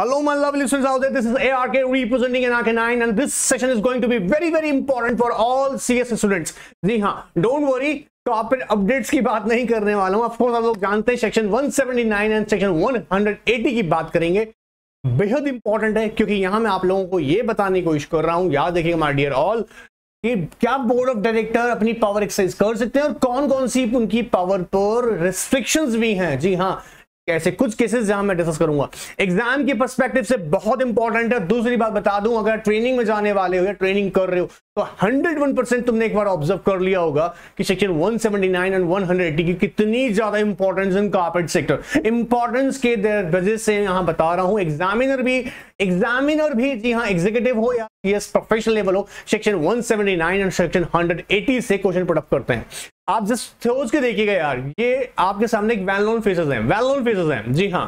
Hello, my lovely listeners out there. This is ARK representing NRK9, and this session is going to be very, very important for all CS students. जी हाँ, don't worry. Corporate updates की बात नहीं करने वाला हूँ course, आप लोग जानते हैं सेक्शन 179 एंड सेक्शन 180 की बात करेंगे बेहद इंपॉर्टेंट है क्योंकि यहाँ मैं आप लोगों को ये बताने की कोशिश कर रहा हूँ याद देखिएगा my dear all. कि क्या बोर्ड ऑफ डायरेक्टर अपनी पावर एक्सरसाइज कर सकते हैं और कौन कौन सी उनकी पावर पर रिस्ट्रिक्शंस भी हैं जी हाँ कैसे कुछ केसेस जहां मैं डिस्कस करूंगा एग्जाम के परस्पेक्टिव से बहुत इंपॉर्टेंट है दूसरी बात बता दूं अगर ट्रेनिंग में जाने वाले हो या ट्रेनिंग कर रहे हो तो 101 तुमने एक बार ऑब्जर्व कर लिया होगा कि सेक्शन 179 एंड 180 की कितनी ज्यादा importance in carpet sector importance के वजह से यहां बता रहा हूं एग्जामिनर भी एग्जामिनर भी जी हाँ एग्जीक्यूटिव हो या यस प्रोफेशनल लेवल हो सेक्शन 179 एंड सेक्शन 180 से क्वेश्चन पुटअप करते हैं आप जस्ट सोच के देखिएगा यार ये आपके सामने एक वेल नोन फेसेस हैं वेल नोन फेसेस हैं जी हाँ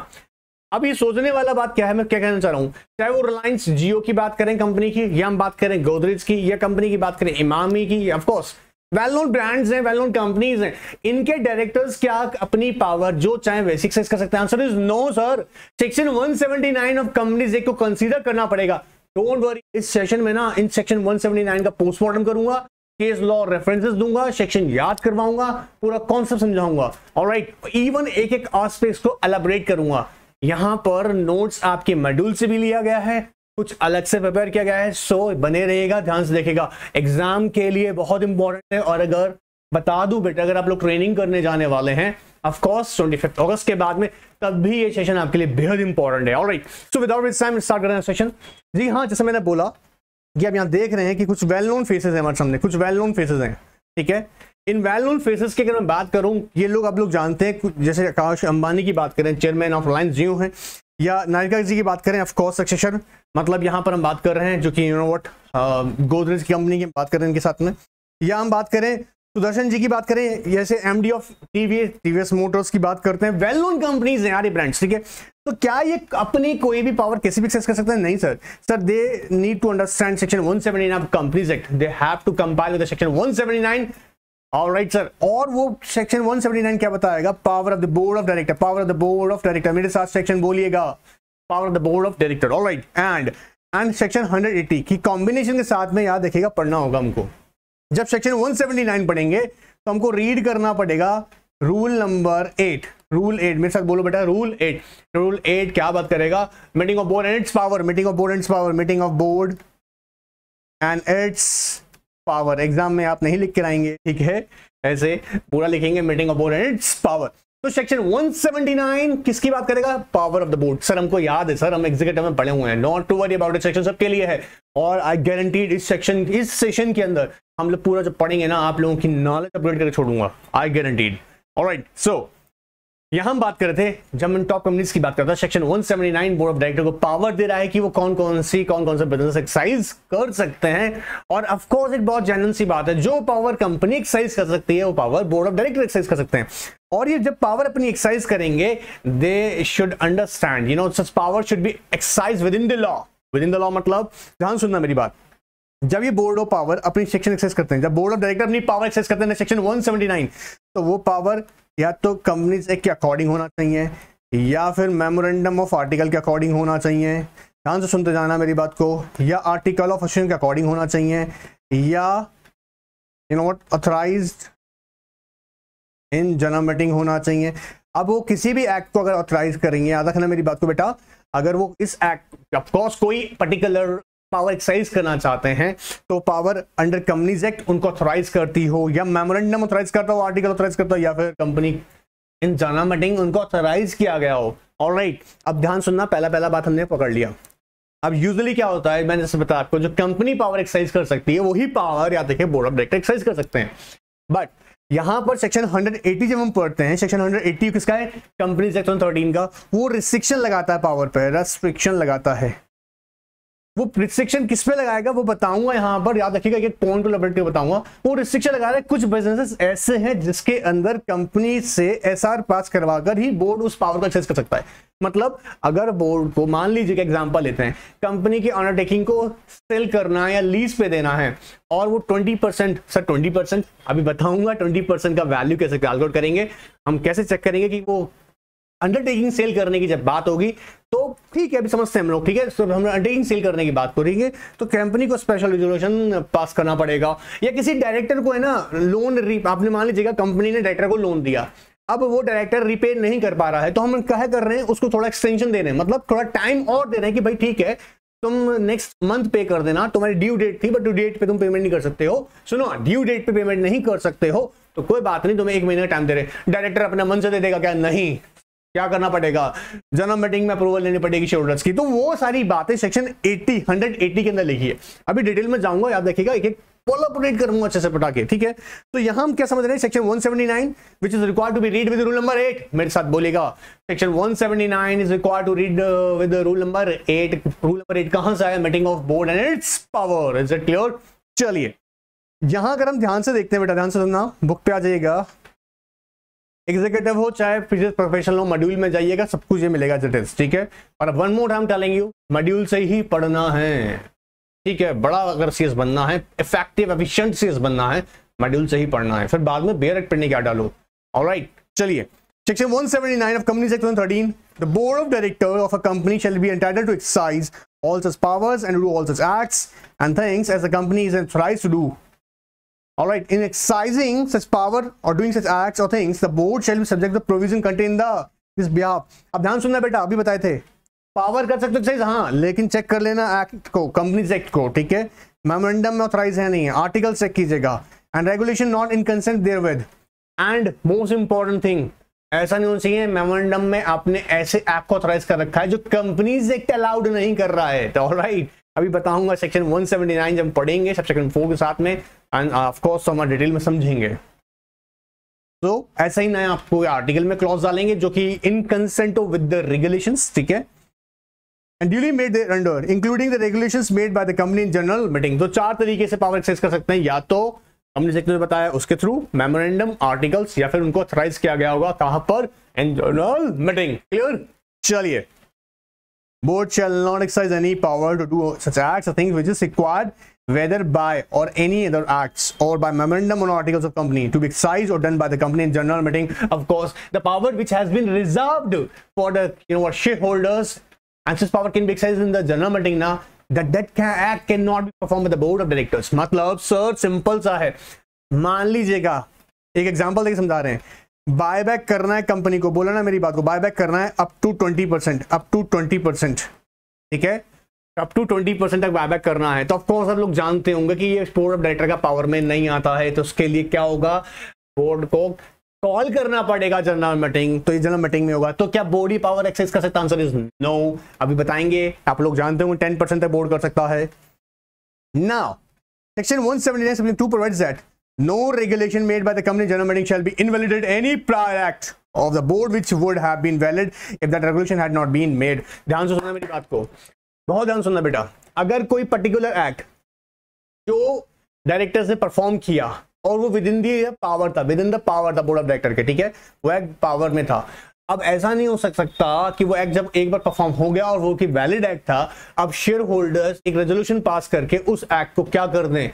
अब ये सोचने वाला बात क्या है मैं क्या कहना चाह रहा हूँ चाहे वो रिलायंस जियो की बात करें कंपनी की या हम बात करें गोदरेज की या कंपनी की बात करें इमामी की ऑफकोर्स वेल नोन ब्रांड्स हैं वेल नोन कंपनीज हैं इनके डायरेक्टर्स क्या अपनी पावर जो चाहे वैसे एक्सेस कर सकते हैं answer is no sir section 179 of companies act को कंसिडर करना पड़ेगा डोंट वरी इस सेशन में ना इन सेक्शन 179 का पोस्टमार्टम करूंगा केस लॉ रेफरेंसेस दूंगा सेक्शन याद करवाऊंगा पूरा कॉन्सेप्ट समझाऊंगा और राइट इवन एक एक आस्पेक्ट को एलेबरेट करूंगा यहां पर नोट्स आपके मॉड्यूल से भी लिया गया है कुछ अलग से प्रिपेयर किया गया है सो so, बने रहेगा ध्यान से देखेगा एग्जाम के लिए बहुत इंपॉर्टेंट है और अगर बता दू बेटा अगर आप लोग ट्रेनिंग करने जाने वाले हैं ऑफकोर्स ट्वेंटी फिफ्थ ऑगस्ट के बाद में तब भी ये सेशन आपके लिए बेहद इंपॉर्टेंट है alright so without with time start करना सेशन जी हाँ जैसे मैंने बोला ये आप यहाँ देख रहे हैं कि कुछ वेल नोन फेसेस हैं हमारे सामने कुछ वेल नोन फेसेस हैं ठीक है इन वेल नोन फेसेस की अगर मैं बात करूँ ये लोग आप लोग जानते हैं जैसे आकाश अंबानी की बात करें चेयरमैन ऑफ रिलायंस जियो हैं या नायिका जी की बात करें ऑफकोर्स सक्सेशन मतलब यहाँ पर हम बात कर रहे हैं जो कि यू नो वट गोदरेज की कंपनी की बात करें इनके साथ में या हम बात करें सुदर्शन जी की बात करें जैसे MD of TVS TVS Motors की बात करते हैं वेल नोन कंपनीज हैं यार ये ब्रांड्स ठीक है तो क्या ये अपनी कोई भी पावर कैसे भी एक्सेस कर सकते हैं नहीं sir sir they need to understand section 179 of companies act they have to compile with section 179 alright sir और वो सेक्शन 179 क्या बताएगा power of the board of director power of the board of director मेरे साथ section बोलिएगा power of the board of director right and and section 180 की combination के साथ में याद देखिएगा पढ़ना होगा हमको जब सेक्शन 179 पढ़ेंगे तो हमको रीड करना पड़ेगा rule number eight rule eight मेरे साथ बोलो बेटा रूल एट रूल एट क्या बात करेगा meeting of board and its power meeting of board and power meeting of board and its power exam में आप नहीं लिख के आएंगे ठीक है ऐसे पूरा लिखेंगे meeting of board and its power तो सेक्शन 179 किसकी बात करेगा power of the board sir हमको याद है सर हम एग्जीक्यूटिव में पढ़े हुए हैं not to worry about section सबके लिए है और आई गारंटीड इस सेक्शन इस सेशन के अंदर हम लोग पूरा जब पढ़ेंगे ना आप लोगों की नॉलेज अपग्रेड करके छोड़ूंगा आई गारंटीड ऑलराइट सो यहां हम बात कर रहे थे जब हम टॉप कंपनीज की बात करता सेक्शन 179 बोर्ड ऑफ डायरेक्टर को पावर दे रहा है कि वो कौन कौन सी कौन कौन सा बिजनेस एक्साइज कर सकते हैं और ऑफ कोर्स एक बहुत जनरल सी बात है जो पावर कंपनी एक्साइज कर सकती है वो power board of director excise कर सकते हैं और ये जब पावर अपनी एक्साइज करेंगे they should understand you know such power should be excise within the law within the law मतलब ध्यान सुनना मेरी बात जब ये बोर्ड ऑफ पावर अपनी सेक्शन एक्सेस करते हैं जब बोर्ड ऑफ डायरेक्टर अपनी पावर एक्सेस करते हैं सेक्शन 179 तो वो पावर या तो कंपनीज एक्ट के अकॉर्डिंग होना चाहिए या फिर मेमोरेंडम ऑफ आर्टिकल के अकॉर्डिंग होना चाहिए ध्यान से सुनते जाना मेरी बात को या आर्टिकल ऑफ एसोसिएशन के अकॉर्डिंग होना चाहिए या you know what authorise in general meeting होना चाहिए अब वो किसी भी एक्ट को अगर ऑथराइज करेंगे याद रखना मेरी बात को बेटा अगर वो इस एक्ट ऑफकोर्स कोई पर्टिकुलर पावर एक्सरसाइज करना चाहते हैं तो पावर अंडर कंपनीज एक्ट उनको ऑथोराइज करती हो या मेमोरेंडम ऑथोराइज करता हो आर्टिकल ऑथोराइज करता हो या फिर कंपनी इन जाना मटिंग उनको ऑथोराइज किया गया हो ऑल right, अब ध्यान सुनना पहला पहला बात हमने पकड़ लिया अब यूजली क्या होता है मैंने जैसे बताया आपको जो कंपनी पावर एक्सरसाइज कर सकती है वही पावर या देखिए बोर्ड ऑफ डायरेक्टर एक्सरसाइज कर सकते हैं बट यहां पर सेक्शन 180 जब हम पढ़ते हैं सेक्शन 180 किसका है कंपनी सेक्शन 13 का वो रिस्ट्रिक्शन लगाता है पावर पर रेस्ट्रिक्शन लगाता है वो रिस्ट्रिक्शन किस पे लगाएगा वो बताऊंगा यहाँ पर याद रखिएगा एक पॉइंट को लपेट बताऊंगा वो रिस्ट्रिक्शन लगा रहा है कुछ बिजनेसेस ऐसे हैं जिसके अंदर कंपनी से एसआर पास करवाकर ही बोर्ड उस पावर को एक्सेस कर सकता है मतलब अगर बोर्ड को मान लीजिए कि एग्जांपल लेते हैं कंपनी के अंडरटेकिंग को सेल करना है या लीज पे देना है और वो twenty percent sir twenty percent अभी बताऊंगा ट्वेंटी परसेंट का वैल्यू कैसे कैलकुलेट करेंगे हम कैसे चेक करेंगे कि वो अंडरटेकिंग सेल करने की जब बात होगी तो ठीक है अभी समझते हैं हम लोग ठीक है तो हम अंडरटेकिंग सेल करने की बात करेंगे तो कंपनी को स्पेशल रेजोल्यूशन पास करना पड़ेगा या किसी डायरेक्टर को है ना लोन आपने मान लीजिएगा कंपनी ने डायरेक्टर को लोन दिया अब वो डायरेक्टर रिपे नहीं कर पा रहा है तो हम कह कर रहे हैं उसको थोड़ा एक्सटेंशन दे रहे हैं मतलब थोड़ा टाइम और दे रहे हैं कि भाई ठीक है तुम नेक्स्ट मंथ पे कर देना तुम्हारी ड्यू डेट थी बट ड्यू डेट पे तुम पेमेंट नहीं कर सकते हो सुनो ड्यू डेट पे पेमेंट नहीं कर सकते हो तो कोई बात नहीं तुम्हें एक महीने का टाइम दे रहे डायरेक्टर अपना मन से दे देगा क्या नहीं क्या करना पड़ेगा जन्म मीटिंग में अप्रूवल लेनी पड़ेगी शेयरहोल्डर्स की तो वो सारी बातें सेक्शन 80 180 के अंदर लिखी है अभी डिटेल में जाऊंगा याद रखिएगा एक एक कोलाबोरेट करूंगा अच्छे से पटा के ठीक है तो यहां हम क्या समझ रहे हैं section 179 which is required to be read with rule number 8 मेरे साथ बोलेगा section 179 is required to read with rule number 8 rule number 8 कहां से आया meeting of board and its power is it clear चलिए यहां अगर हम ध्यान से देखते हैं बेटा ध्यान से सुनना बुक पे आ जाइएगा एग्जीक्यूटिव हो चाहे फिजिक्स प्रोफेशनल हो मॉड्यूल में जाइएगा सब कुछ ये मिलेगा जटिल्स ठीक है और one more time telling you module से ही पढ़ना है ठीक है बड़ा अगर सीएस बनना है इफेक्टिव एफिशिएंट सीएस बनना है मॉड्यूल से ही पढ़ना है फिर बाद में बेरेट पढ़ने क्या डालो और चलिए section one of company section thirteen the board of director of a company shall be entitled to exercise all powers and do all acts and things as a company is and to do All right, in exercising such power or doing such acts or things, the board shall be subject to provision contained in the this behalf. अब ध्यान सुनना बेटा अभी बताए थे power कर सकते हो चाहिए हाँ लेकिन चेक कर लेना एक्ट company act एक्ट को ठीक है मेमोरेंडम में ऑथराइज है नहीं है आर्टिकल चेक कीजिएगा and regulation not in consent ऐसा नहीं होना चाहिए मेमोरेंडम में आपने ऐसे एक्ट को ऑथोराइज कर रखा है जो कंपनीज एक्ट अलाउड नहीं कर रहा है तो ऑलराइट right. अभी बताऊंगा सेक्शन 179 जब पढ़ेंगे सब सेक्शन फोर के साथ में एंड ऑफकोर्स uh, हम डिटेल में समझेंगे तो ऐसा ही ना आपको आर्टिकल में क्लॉज डालेंगे जो कि in consent with the regulation ठीक है and duly made under including the regulation made by the company in general meeting तो चार तरीके से पावर एक्सेस कर सकते हैं या तो हमने सेक्टर बताया उसके थ्रू मेमोरेंडम आर्टिकल्स या फिर उनको ऑथराइज किया गया होगा कहां पर जनरल मीटिंग क्लियर चलिए Board shall not exercise any power to do such acts or things which is required whether by or any other acts or by memorandum or articles of company to be excised or done by the company in general meeting of course the power which has been reserved for the you know shareholders and such power can be exercised in the general meeting now that that can, act cannot be performed by the board of directors मतलब sir simple सा है मान लीजिएगा एक example देके समझा buyback करना है कंपनी को बोला ना मेरी बात को बायबैक करना है up to twenty percent up to twenty percent ठीक है अप टू ट्वेंटी परसेंट तक बायबैक करना है तो ऑफकोर्स आप लोग जानते होंगे कि ये बोर्ड ऑफ डायरेक्टर का पावर में नहीं आता है तो उसके लिए क्या होगा बोर्ड को कॉल करना पड़ेगा जनरल मीटिंग तो ये जनरल मीटिंग में होगा तो क्या बोर्ड ही पावर एक्सेस कर सकता है आंसर इज नो अभी बताएंगे आप लोग जानते होंगे टेन परसेंट तक बोर्ड कर सकता है ना section one seventy two provide that no regulation made by the company general meeting shall be invalidated any prior act of the board which would have been valid if that regulation had not been made dhyan se से meri baat ko bahut dhyan se सुनना beta agar koi particular act jo directors ने perform किया और वो within the power था within the power था board of director के ठीक है वो एक पावर में था अब ऐसा नहीं हो सक सकता कि वो एक्ट जब एक बार परफॉर्म हो गया और वो कि वैलिड एक्ट था अब शेयर होल्डर्स एक रेजोल्यूशन पास करके उस एक्ट को क्या कर दें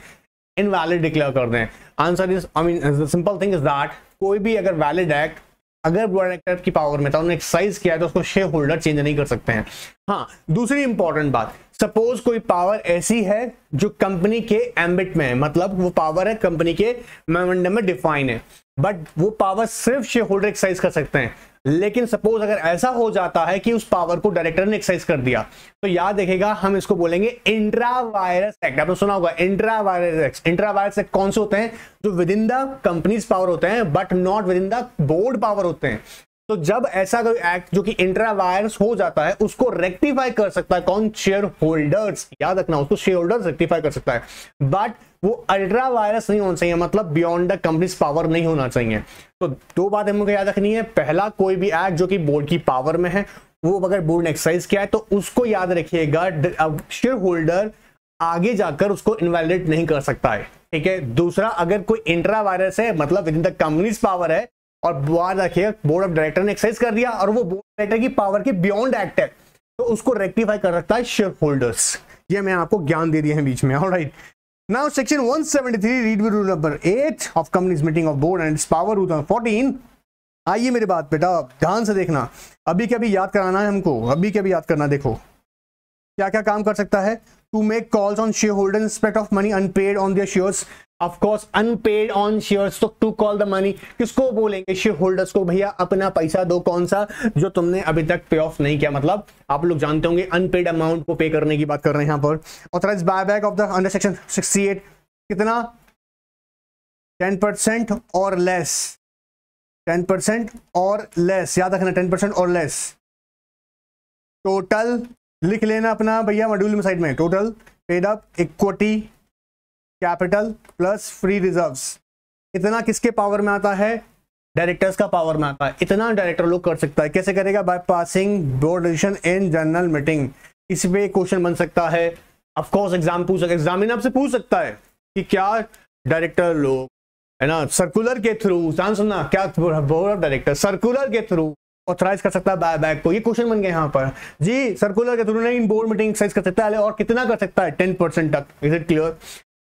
इनवैलिड डिक्लेयर कर दें answer is I mean simple thing is that कोई भी अगर वैलिड एक्ट अगर डायरेक्टर की पावर में था उन्होंने एक्सरसाइज किया है तो उसको शेयर होल्डर चेंज नहीं कर सकते हैं हाँ दूसरी इंपॉर्टेंट बात सपोज कोई पावर ऐसी है जो कंपनी के एम्बिट में है मतलब वो पावर है कंपनी के मेमोरेंडम में डिफाइन है बट वो पावर सिर्फ शेयर होल्डर एक्सरसाइज कर सकते हैं लेकिन सपोज अगर ऐसा हो जाता है कि उस पावर को डायरेक्टर ने एक्सरसाइज कर दिया तो याद देखेगा हम इसको बोलेंगे इंट्रावायरस एक्ट आपने सुना होगा इंट्रावायरस एक्ट इंट्रावायरस एक्ट कौन से होते हैं जो within the companies power होते हैं but not within the board power होते हैं तो जब ऐसा कोई एक्ट जो कि इंट्रावायरस हो जाता है उसको रेक्टिफाई कर सकता है कौन शेयर होल्डर्स याद रखना उसको शेयर होल्डर्स रेक्टिफाई कर सकता है बट वो अल्ट्रा वायरस नहीं होना चाहिए मतलब बियॉन्ड द कंपनीज पावर नहीं होना चाहिए तो दो बात हमको याद रखनी है पहला कोई भी एक्ट जो कि बोर्ड की पावर में है वो अगर बोर्ड ने एक्सरसाइज किया है तो उसको याद रखिएगा शेयर होल्डर आगे जाकर उसको इनवैलिडेट नहीं कर सकता है ठीक है दूसरा अगर कोई इंट्रा वायरस है मतलब within the companies power है और बाद रखिएगा बोर्ड ऑफ डायरेक्टर ने एक्सरसाइज कर दिया और वो बोर्ड डायरेक्टर की पावर के बियॉन्ड एक्ट है तो उसको रेक्टिफाई कर रखता है शेयर होल्डर्स ये मैं आपको ज्ञान दे दिए हैं बीच में और right now section 173 read with rule number eight of companies meeting of board and power rule fourteen आइए मेरे बात बेटा ध्यान से देखना अभी क्या भी याद कराना है हमको अभी क्या भी याद करना देखो क्या क्या काम कर सकता है to make calls on shareholder inspect of money unpaid on their shares of course unpaid on share तो टू कॉल द मनी किसको बोलेंगे शेयर होल्डर्स को भैया अपना पैसा दो कौन सा जो तुमने अभी तक पे ऑफ नहीं किया मतलब आप लोग जानते होंगे अनपेड अमाउंट को पे करने की बात कर रहे हैं यहां पर authorise back of the under section eight कितना परसेंट और लेस टेन परसेंट और लेस याद रखना टेन परसेंट और लेस टोटल लिख लेना अपना भैया मॉड्यूल में साइड में total paid up equity capital plus free reserves इतना किसके पावर में आता है डायरेक्टर्स का पावर में आता है इतना डायरेक्टर लोग कर सकता है कैसे करेगा by passing board decision in general meeting इस पे क्वेश्चन बन सकता है ऑफकोर्स एग्जाम पूछ सकता एग्जामिन आपसे पूछ सकता है कि क्या डायरेक्टर लोग है ना सर्कुलर के थ्रू जान सुनना क्या बोर्ड ऑफ डायरेक्टर सर्कुलर के थ्रू ऑथराइज कर सकता है बाय बैक को ये क्वेश्चन बन गया यहाँ पर जी सर्कुलर के थ्रू नहीं बोर्ड मीटिंग एक्सरसाइज कर सकता है और कितना कर सकता है टेन परसेंट तक इज इट क्लियर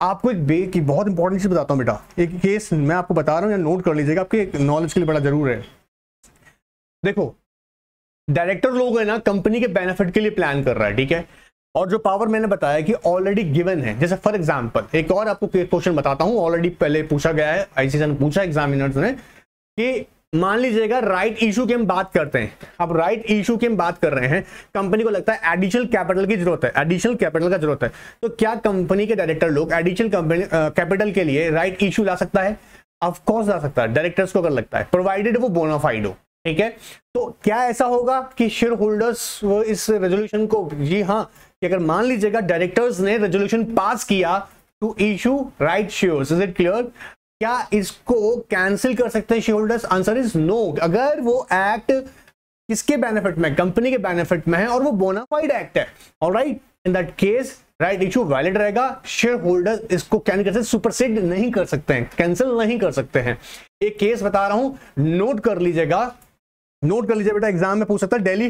आपको एक बे की बहुत इंपॉर्टेंट चीज़ बताता हूँ बेटा एक केस मैं आपको बता रहा हूँ या नोट कर लीजिएगा आपके नॉलेज के लिए बड़ा जरूर है देखो डायरेक्टर लोग है ना कंपनी के बेनिफिट के लिए प्लान कर रहा है ठीक है और जो पावर मैंने बताया कि ऑलरेडी गिवन है जैसे फॉर एग्जाम्पल एक और आपको क्वेश्चन बताता हूँ ऑलरेडी पहले पूछा गया है आईसीसी ने पूछा एग्जामिनर्स ने कि मान लीजिएगा राइट इशू की हम बात करते हैं अब राइट इशू की हम बात कर रहे हैं कंपनी को लगता है एडिशनल कैपिटल की जरूरत है एडिशनल कैपिटल का जरूरत है तो क्या कंपनी के डायरेक्टर लोग एडिशनल कैपिटल के लिए राइट इशू ला सकता है ऑफकोर्स ला सकता है डायरेक्टर्स को अगर लगता है प्रोवाइडेड वो बोनाफाइड हो ठीक है तो क्या ऐसा होगा कि शेयर होल्डर्स इस रेजोल्यूशन को जी हाँ कि अगर मान लीजिएगा डायरेक्टर्स ने रेजोल्यूशन पास किया to issue right share is it clear क्या इसको कैंसिल कर सकते हैं शेयर आंसर इज नो अगर वो एक्ट किसके बेनिफिट में कंपनी के बेनिफिट में है और वो बोनाफाइड एक्ट है और right in that case right issue valid रहेगा शेयर होल्डर इसको क्या नहीं कर सकते सुपरसेड नहीं कर सकते हैं कैंसिल नहीं कर सकते हैं एक केस बता रहा हूं नोट कर लीजिएगा नोट कर लीजिए बेटा एग्जाम में पूछ सकता है Delhi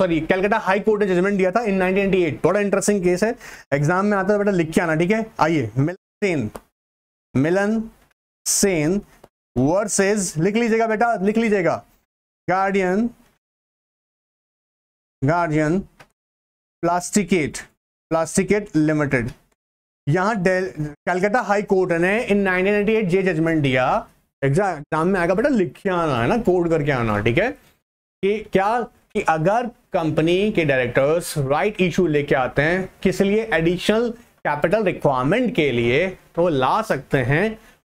sorry Calcutta high court ने जजमेंट दिया था इन 1998 बड़ा इंटरेस्टिंग केस है एग्जाम में आता है बेटा लिख के आना ठीक है आइए मिलन मिलन सेन वर्सेस लिख लीजिएगा बेटा लिख लीजिएगा Guardian Guardian Plasticote Plasticote limited यहां कलकत्ता हाई कोर्ट ने इन 1998 जे जजमेंट दिया एग्जाम में आएगा बेटा लिख के आना है ना कोर्ट करके आना ठीक है कि क्या कि अगर कंपनी के डायरेक्टर्स राइट इशू लेके आते हैं किस लिए एडिशनल कैपिटल रिक्वायरमेंट के लिए तो वो ला सकते हैं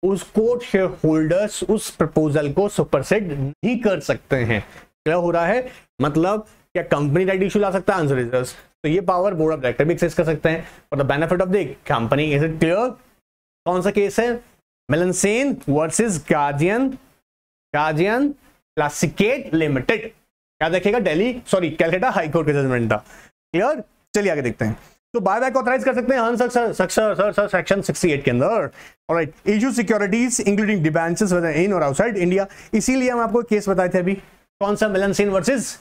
उसको शेयर होल्डर्स उस प्रपोजल को सुपरसेट नहीं कर सकते हैं क्या हो रहा है मतलब क्या कंपनी राइट इशू ला सकता है आंसर इज तो ये पावर बोर्ड ऑफ डायरेक्टर भी एक्सेस कर सकते हैं for the benefit of the company is it clear कौन सा केस है मेलनसेन वर्सेस गार्जियन गार्जियन क्लासिकेट लिमिटेड क्या देखेगा Delhi sorry Calcutta high court court का जजमेंट था क्लियर चलिए आगे देखते हैं तो बाय बैक ऑथराइज कर सकते हैं आंसर सर सर सेक्शन 68 के अंदर right issue securities including debentures whether in और आउटसाइड इंडिया इसीलिए हम आपको केस बताए थे अभी कौन सा Milan Sen versus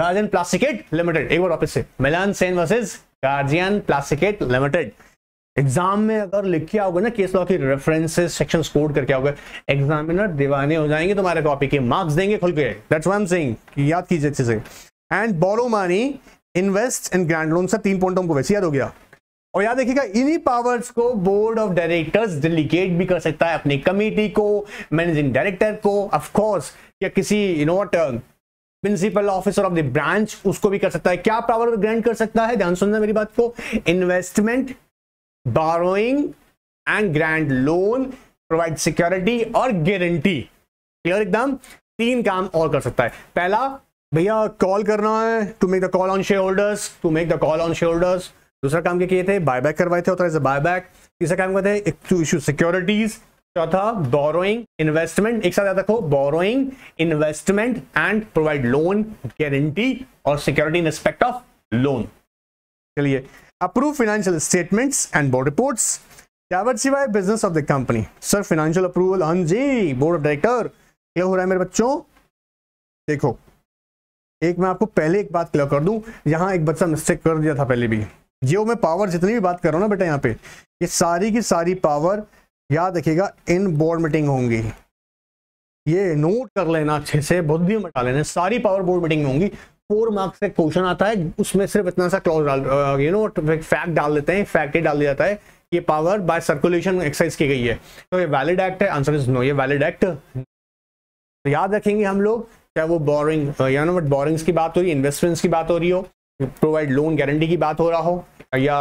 Guardian प्लास्टिकेट limited एक बार ऑफिस से Milan Sen versus Guardian प्लास्टिकेट limited exam में अगर लिख के आओगे ना केस लॉ की रेफरेंसेस सेक्शन कोड करके आओगे एग्जामिनर दीवाने हो जाएंगे तुम्हारे कॉपी के मार्क्स देंगे खुल के दैट्स व्हाई एम सेइंग याद कीजिए अच्छे से and borrow money invest in grand loan sir तीन पॉइंट हमको वैसे याद हो गया और याद देखिएगा इन्हीं पावर्स को बोर्ड ऑफ डायरेक्टर्स डेलीगेट भी कर सकता है अपनी कमेटी को मैनेजिंग डायरेक्टर को ऑफ कोर्स या किसी you know what principal officer of the branch उसको भी कर सकता है क्या पावर ग्रांट कर सकता है ध्यान सुनना मेरी बात को investment borrowing and grant loan provide security और गारंटी क्लियर एकदम तीन काम और कर सकता है पहला भैया कॉल करना है to make the call on shareholders to make the call on shareholders दूसरा काम क्या किए थे बाय बैक करवाए थे ऑथराइज बाय बैक तीसरा काम करते थे टू इशू सिक्योरिटीज चौथा बोरोइंग इन्वेस्टमेंट एक साथ याद रखो borrowing investment and provide loan guarantee और security in respect of loan चलिए approve financial statements and board reports diversify business of the company sir financial approval हां जी बोर्ड ऑफ डायरेक्टर क्या हो रहा है मेरे बच्चों देखो एक मैं आपको पहले एक बात क्लियर कर दूं यहाँ एक बच्चा मिस्टेक कर दिया था पहले भी जियो में पावर जितनी भी बात कर रहा हूँ ना बेटा यहाँ पे ये सारी की सारी पावर याद रखेगा इन बोर्ड मीटिंग होंगी ये नोट कर लेना अच्छे से बहुत भी मटा लेना सारी पावर बोर्ड मीटिंग में होंगी फोर मार्क्स का क्वेश्चन आता है उसमें सिर्फ इतना सा क्लॉज डाल यू नो फैक्ट डाल देते हैं फैक्ट ही डाल दिया जाता है ये पावर बाय सर्कुलेशन एक्सरसाइज की गई है तो ये वैलिड एक्ट है आंसर इज नो ये वैलिड एक्ट याद रखेंगे हम लोग चाहे वो बोरिंग uh, या नो बट बोरिंग्स की बात हो रही इन्वेस्टमेंट्स की बात हो रही हो प्रोवाइड लोन गारंटी की बात हो रहा हो या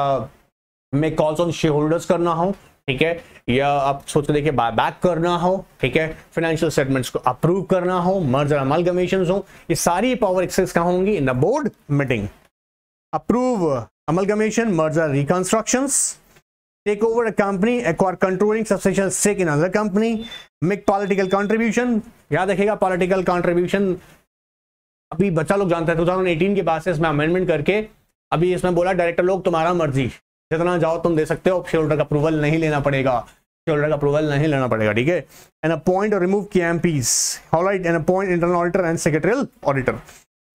मैं कॉल्स ऑन शेयर होल्डर्स करना हो ठीक है या आप सोच देखिए बाय बैक करना हो ठीक है फाइनेंशियल स्टेटमेंट्स को अप्रूव करना हो मर्जर अमल कमीशन हो ये सारी पावर एक्सेस कहाँ होंगी in the board meeting approve amalgamation merger reconstruction take over a company acquire controlling सबसे stake in other company make political contribution याद रखेगा पॉलिटिकल कॉन्ट्रीब्यूशन अभी बच्चा लोग जानता है 2018 के बाद से इसमें अमेंडमेंट करके अभी इसमें बोला डायरेक्टर लोग तुम्हारा मर्जी जितना जाओ तुम दे सकते हो शेयर होल्डर का अप्रूवल नहीं लेना पड़ेगा शेयर होल्डर का अप्रूवल नहीं लेना पड़ेगा ठीक है एन अपॉइंट और remove K M Ps right and appoint internal auditor and secretarial auditor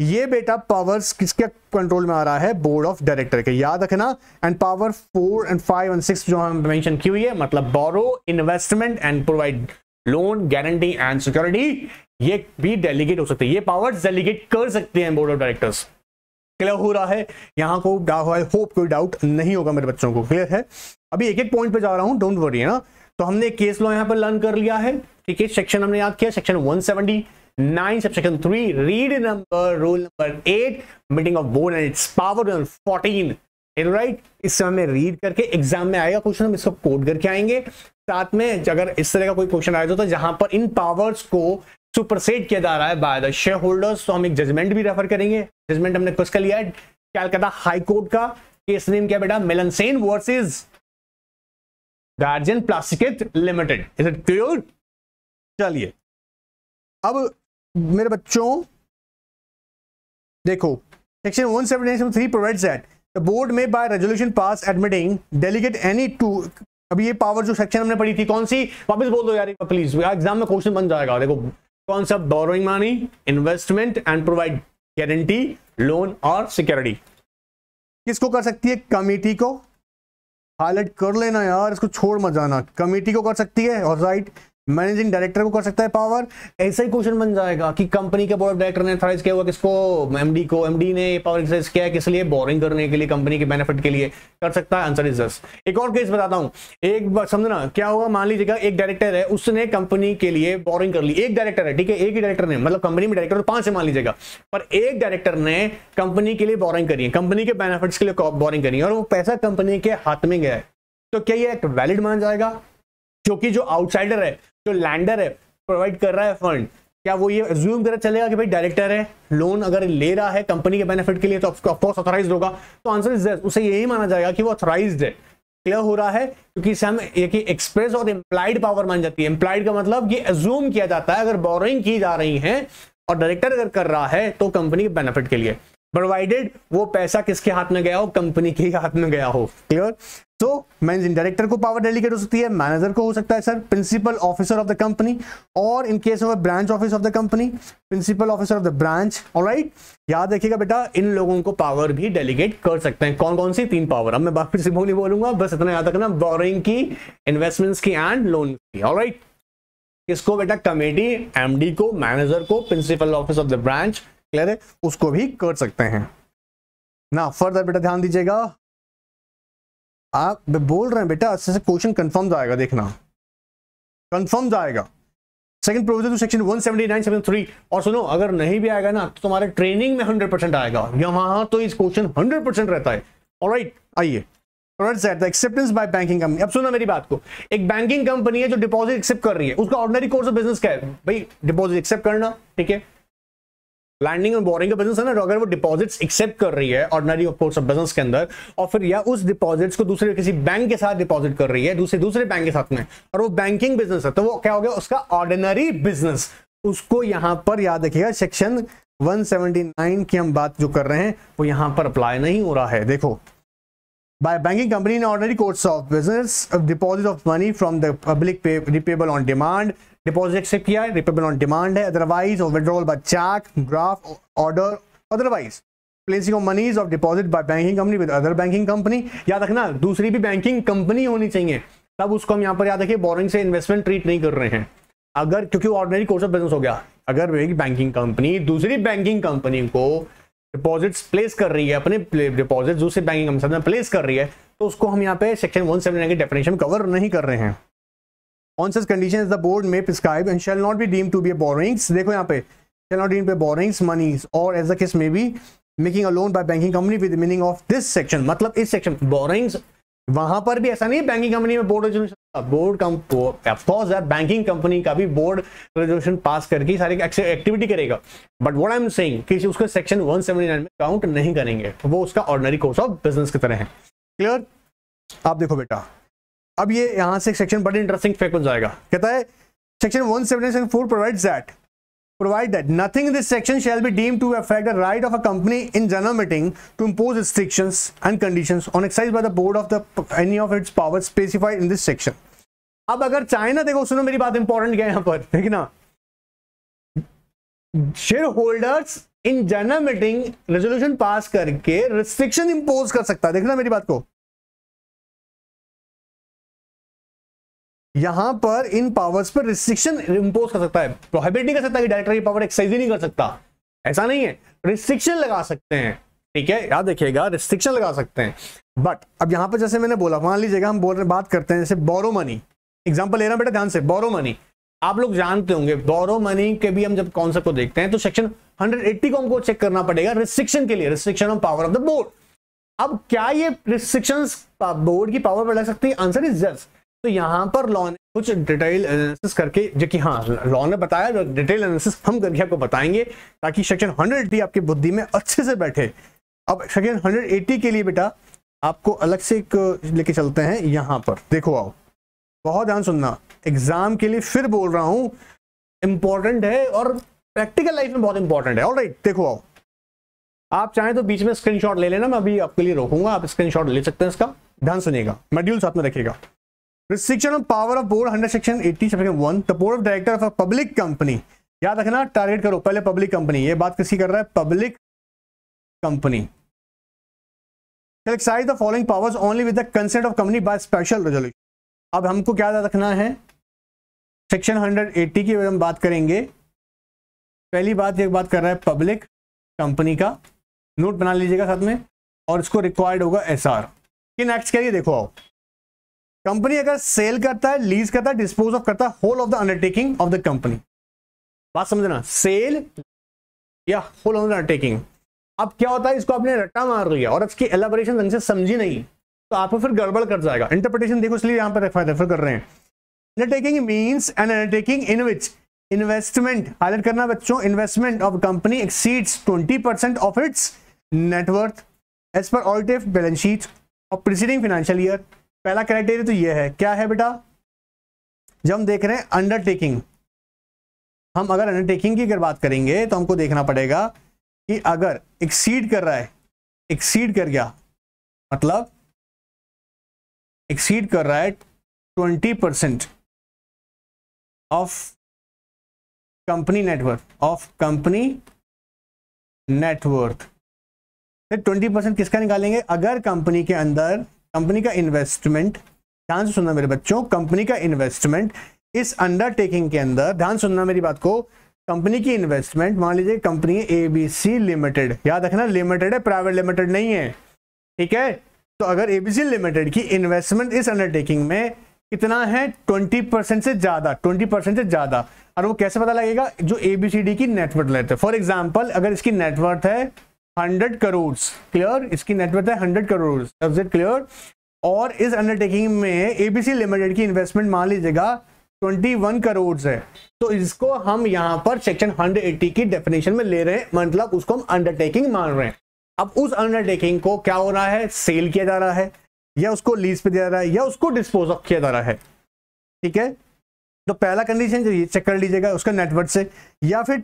ये बेटा पावर्स किसके कंट्रोल में आ रहा है बोर्ड ऑफ डायरेक्टर के याद रखना and power four and five and six जो हम मेंशन की हुई है मतलब borrow investment and provide loan guarantee and security ये भी डेलीगेट हो सकते हैं ये पावर्स डेलीगेट कर सकते हैं बोर्ड ऑफ डायरेक्टर्स क्लियर हो रहा है यहाँ को होप कोई डाउट नहीं होगा मेरे बच्चों को क्लियर है अभी एक एक पॉइंट पे जा रहा हूँ डोंट वरी है ना तो हमने केस लॉ यहाँ पर लर्न कर लिया है ठीक है सेक्शन हमने याद किया section 179 section 3 read number rule number 8 meeting of board and its power 14 right right? इससे हमें रीड करके एग्जाम में आएगा क्वेश्चन हम इसको कोड करके आएंगे साथ में अगर इस तरह का कोई क्वेश्चन आया तो, तो जहां पर इन पावर्स को सुपरसेट किया जा रहा है बाय द शेयर होल्डर्स तो हम एक जजमेंट भी रेफर करेंगे जजमेंट हमने किसका लिया है कहता हाई कोर्ट का केस नेम क्या बेटा मेलनसेन versus Guardian प्लास्टिकेट limited is it clear चलिए अब मेरे बच्चों देखो section one seven three provides that the board में by resolution pass admitting delegate any to अभी ये पावर जो सेक्शन हमने पढ़ी थी कौन सी वापस बोल दो यार प्लीज एग्जाम में क्वेश्चन बन जाएगा देखो कौन सा borrowing money investment and provide guarantee loan और सिक्योरिटी किसको कर सकती है कमेटी को हाईलाइट कर लेना यार इसको छोड़ मत जाना कमेटी को कर सकती है और राइट right. मैनेजिंग डायरेक्टर को कर सकता है पावर ऐसा ही क्वेश्चन बन जाएगा कि कंपनी के बोर्ड ऑफ डायरेक्टर ने अथॉराइज किया हुआ किसको एमडी को एमडी ने पावर एक्सरसाइज किया है किस लिए बोरिंग करने के लिए कंपनी के बेनिफिट के लिए कर सकता है आंसर इज दस एक और केस बताता हूं एक समझना क्या होगा मान लीजिएगा एक डायरेक्टर है उसने कंपनी के लिए बोरिंग कर ली एक डायरेक्टर है ठीक है एक ही डायरेक्टर ने मतलब कंपनी में डायरेक्टर तो पांच है मान लीजिएगा पर एक डायरेक्टर ने कंपनी के लिए बोरिंग करी है कंपनी के बेनिफिट के लिए बोरिंग करी है और वो पैसा कंपनी के हाथ में गया है तो क्या ये एक्ट वैलिड माना जाएगा क्योंकि जो आउटसाइडर है जो लैंडर है प्रोवाइड कर रहा है फंड क्या वो ये ज्यूम कर चलेगा कि भाई डायरेक्टर है लोन अगर ले रहा है कंपनी के बेनिफिट के लिए तो ऑफकोर्स ऑथोराइज होगा तो आंसर इज उसे यही माना जाएगा कि वो ऑथोराइज है क्लियर हो रहा है क्योंकि इसे हम एक एक्सप्रेस और इम्प्लाइड पावर मान जाती है इम्प्लाइड का मतलब ये एज्यूम किया जाता है अगर बोरिंग की जा रही है और डायरेक्टर अगर कर रहा है तो कंपनी के बेनिफिट के लिए प्रोवाइडेड वो पैसा किसके हाथ में गया हो कंपनी के हाथ में गया हो क्लियर तो मैं डायरेक्टर को पावर डेलीगेट हो सकती है मैनेजर को हो सकता है sir principal officer of the company और in case of branch office of the company principal officer of the branch alright याद रखिएगा बेटा इन लोगों को पावर भी डेलीगेट कर सकते हैं कौन कौन सी तीन पावर अब मैं बाकी से नहीं बोलूंगा बस इतना याद रखना बोरिंग की इन्वेस्टमेंट्स की एंड लोन की ऑलराइट किसको बेटा कमेटी एमडी को मैनेजर को principal office of the branch clear है उसको भी कर सकते हैं ना फर्दर बेटा ध्यान दीजिएगा आप बोल रहे हैं बेटा अच्छे से क्वेश्चन कंफर्म जाएगा देखना कंफर्म जाएगा सेकंड प्रोविजन टू सेक्शन 179.73 और सुनो अगर नहीं भी आएगा ना तो तुम्हारे ट्रेनिंग में 100 परसेंट आएगा यहां तो इस क्वेश्चन 100 परसेंट रहता है ऑलराइट आइए एक्सेप्टेंस बाय बैंकिंग कंपनी अब सुना मेरी बात को एक बैंकिंग कंपनी है जो डिपॉजिट एक्सेप्ट कर रही है उसका ऑर्डिनरी कोर्स ऑफ बिजनेस क्या है भाई डिपॉजिट एक्सेप्ट करना ठीक है लैंडिंग और बोरिंग का बिजनेस है ना तो अगर वो डिपॉजिट्स एक्सेप्ट कर रही है ऑर्डनरी कोर्स ऑफ बिजनेस के अंदर और फिर या उस डिपॉजिट्स को दूसरे किसी बैंक के साथ डिपॉजिट कर रही है दूसरे दूसरे बैंक के साथ में और वो बैंकिंग बिजनेस है तो वो क्या हो गया उसका ऑर्डिनरी बिजनेस उसको यहां पर याद रखिएगा सेक्शन 179 की हम बात जो कर रहे हैं वो यहां पर अप्लाई नहीं हो रहा है देखो by banking company in ordinary course of business of deposit of money from the public pay, repayable on demand deposit accept किया है रिपेबल ऑन डिमांड है अदरवाइज और withdrawal by cheque graph order otherwise placing of moneys of deposit by banking company with other banking company याद रखना दूसरी भी banking company होनी चाहिए तब उसको हम यहाँ पर याद रखिए बोरिंग से इन्वेस्टमेंट ट्रीट नहीं कर रहे हैं अगर क्योंकि ऑर्डनरी कोर्स ऑफ बिजनेस हो गया अगर एक बैंकिंग कंपनी दूसरी बैंकिंग कंपनी को डिपॉजिट्स प्लेस कर रही है अपने डिपॉजिट दूसरे बैंकिंग कंपनी में प्लेस कर रही है तो उसको हम यहाँ पे सेक्शन वन सेवन के डेफिनेशन कवर नहीं कर रहे हैं on such condition the board में prescribe and shall not be deem to be borrowings देखो यहाँ पे शेल नॉट डीम पे बोरिंग्स मनीज और as a case may be making a loan by banking company with meaning of this section मतलब इस section borings वहां पर भी ऐसा नहीं है बैंकिंग कंपनी में बोर्ड रेजोल्यूशन बोर्ड कम्फोर्स है बैंकिंग कंपनी का भी बोर्ड रेजोल्यूशन पास करके सारी एक्टिविटी करेगा but what I am saying किसी उसको सेक्शन वन सेवेंटी नाइन में काउंट नहीं करेंगे वो उसका ऑर्डनरी कोर्स ऑफ बिजनेस की तरह है क्लियर आप देखो बेटा अब ये यहां से सेक्शन बड़ा इंटरेस्टिंग फैक्ट बन जाएगा कहता है section one seven four provide that provide that nothing this section shall be deem to affect the right of a company in general meeting to impose restriction and condition on exercise by the board of the any of its power specified in this section अब अगर China देखो सुनो मेरी बात important क्या है यहाँ पर ठीक ना share holders in general meeting resolution pass करके रिस्ट्रिक्शन इंपोज कर सकता है देखना मेरी बात को यहां पर इन पावर्स पर रिस्ट्रिक्शन इंपोज कर सकता है प्रोहिबिट नहीं कर सकता कि डायरेक्टर की पावर एक्सरसाइज ही नहीं कर सकता ऐसा नहीं है रिस्ट्रिक्शन लगा सकते हैं ठीक है याद रखिएगा रिस्ट्रिक्शन लगा सकते हैं बट अब यहाँ पर जैसे मैंने बोला मान लीजिएगा हम बोल बात करते हैं जैसे बोरो मनी एग्जाम्पल ले रहा बेटा ध्यान से बोरो मनी आप लोग जानते होंगे बोरो मनी के भी हम जब कॉन्सेप्ट को देखते हैं तो सेक्शन एट्टी को हमको चेक करना पड़ेगा रिस्ट्रिक्शन के लिए restriction of power of the board अब क्या ये रिस्ट्रिक्शन बोर्ड की पावर पर लग सकती है आंसर इज जस्ट तो यहाँ पर लॉ ने कुछ डिटेल एनालिसिस करके जो कि हाँ लॉ ने बताया डिटेल एनालिसिस हम करके आपको बताएंगे ताकि सेक्शन एट्टी आपकी बुद्धि में अच्छे से बैठे अब सेक्शन हंड्रेड एट्टी के लिए बेटा आपको अलग से एक लेके चलते हैं यहाँ पर देखो आओ बहुत ध्यान सुनना एग्जाम के लिए फिर बोल रहा हूँ इम्पोर्टेंट है और प्रैक्टिकल लाइफ में बहुत इंपॉर्टेंट है ऑलराइट देखो आओ आप चाहें तो बीच में स्क्रीनशॉट ले लेना मैं अभी आपके लिए रोकूंगा आप स्क्रीनशॉट ले सकते हैं इसका ध्यान सुनिएगा मेड्यूल साथ में रखिएगा restriction of power of board hundred section eighty section one the board of director of a public company याद रखना टारगेट करो पहले पब्लिक कंपनी ये बात किसी कर रहा है public company exercise the following powers only with the consent of company by special resolution अब हमको क्या याद रखना है सेक्शन 180 की हम बात करेंगे पहली बात ये बात कर रहा है पब्लिक कंपनी का नोट बना लीजिएगा साथ में और इसको रिक्वायर्ड होगा एसआर किन नेक्स्ट के लिए देखो आओ कंपनी अगर सेल करता है लीज करता है डिस्पोज ऑफ करता है whole of the undertaking of the company बात समझना सेल या होल ऑफ द अंडरटेकिंग अब क्या होता है इसको आपने रट्टा मार रही है और इसकी एलाबोरेशन ढंग से समझी नहीं तो आपको फिर गड़बड़ कर जाएगा इंटरप्रिटेशन देखो इसलिए यहां पर रेफर कर रहे हैं undertaking means an undertaking in which investment highlight करना बच्चों investment of company exceeds twenty percent of its net worth as per audited balance sheet of preceding financial year पहला क्राइटेरिया तो ये है क्या है बेटा जब हम देख रहे हैं अंडरटेकिंग हम अगर अंडरटेकिंग की अगर बात करेंगे तो हमको देखना पड़ेगा कि अगर एक्सीड कर रहा है एक्सीड कर गया मतलब एक्सीड कर रहा है twenty percent of company network of company net worth twenty percent किसका निकालेंगे अगर कंपनी के अंदर कंपनी का इन्वेस्टमेंट ध्यान से सुनना मेरे बच्चों कंपनी का इन्वेस्टमेंट इस अंडरटेकिंग के अंदर ध्यान सुनना मेरी बात को कंपनी की इन्वेस्टमेंट मान लीजिए company A B C limited याद रखना लिमिटेड है प्राइवेट लिमिटेड नहीं है ठीक है तो अगर एबीसी लिमिटेड की इन्वेस्टमेंट इस अंडरटेकिंग में कितना है 20 परसेंट से ज्यादा 20 परसेंट से ज्यादा और वो कैसे पता लगेगा जो एबीसीडी की नेटवर्थ लेते हैं फॉर एग्जाम्पल अगर इसकी नेटवर्थ है हंड्रेड करोड़ क्लियर इसकी नेटवर्थ है हंड्रेड करोड़ क्लियर और इस अंडरटेकिंग में एबीसी लिमिटेड की इन्वेस्टमेंट मान लीजिएगा 21 करोड़ है तो इसको हम यहाँ पर सेक्शन 180 की डेफिनेशन में ले रहे हैं मतलब उसको हम अंडरटेकिंग मान रहे हैं अब उस अंडरटेकिंग को क्या हो रहा है सेल किया जा रहा है या उसको लीज पे दिया जा रहा है या उसको डिस्पोज ऑफ किया जा रहा है ठीक है तो पहला कंडीशन चेक कर लीजिएगा उसका नेटवर्क से या फिर